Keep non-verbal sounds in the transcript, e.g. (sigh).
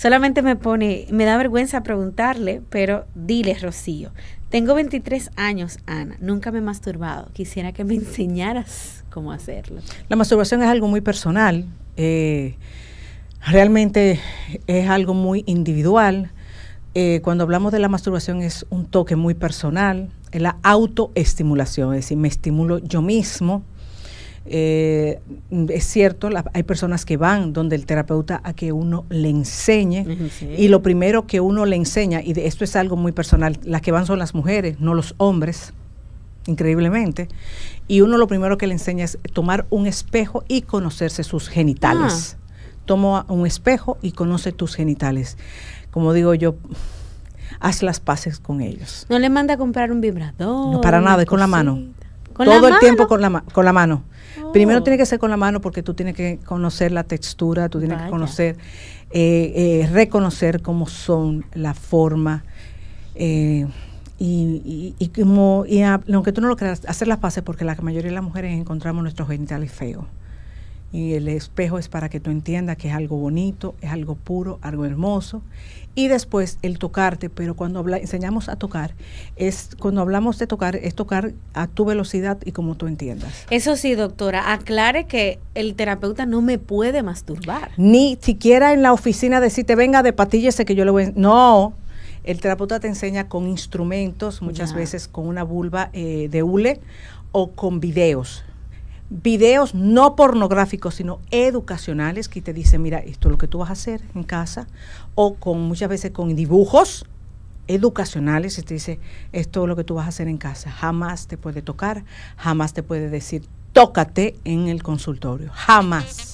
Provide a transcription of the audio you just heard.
Solamente me pone, me da vergüenza preguntarle, pero dile, Rocío. Tengo 23 años, Ana. Nunca me he masturbado. Quisiera que me (laughs) enseñaras cómo hacerlo. La masturbación es algo muy personal. Eh, realmente es algo muy individual. Eh, cuando hablamos de la masturbación es un toque muy personal, es la autoestimulación, es decir, me estimulo yo mismo. Eh, es cierto, hay personas que van donde el terapeuta a que uno le enseñe y lo primero que uno le enseña, y esto es algo muy personal, las que van son las mujeres, no los hombres, increíblemente, y uno lo primero que le enseña es tomar un espejo y conocerse sus genitales. Ah. Toma un espejo y conoce tus genitales. Como digo yo, haz las paces con ellos. No le manda a comprar un vibrador. No, para nada, es con la mano todo el tiempo con la, con la mano. Primero oh. tiene que ser con la mano porque tú tienes que conocer la textura, tú tienes que conocer, eh, eh, reconocer cómo son la forma. Eh, y, aunque tú no lo creas, hacer las pases porque la mayoría de las mujeres encontramos nuestros genitales feos. Y el espejo es para que tú entiendas que es algo bonito, es algo puro, algo hermoso. Y después el tocarte, pero cuando enseñamos a tocar, es cuando hablamos de tocar, es tocar a tu velocidad y como tú entiendas. Eso sí, doctora, aclare que el terapeuta no me puede masturbar. Ni siquiera en la oficina decirte, venga, de sé que yo le voy a... No, el terapeuta te enseña con instrumentos, muchas veces con una vulva eh, de hule o con videos videos no pornográficos, sino educacionales, que te dicen, mira, esto es lo que tú vas a hacer en casa, o con muchas veces con dibujos educacionales, y te dice, esto es lo que tú vas a hacer en casa, jamás te puede tocar, jamás te puede decir, tócate en el consultorio, jamás.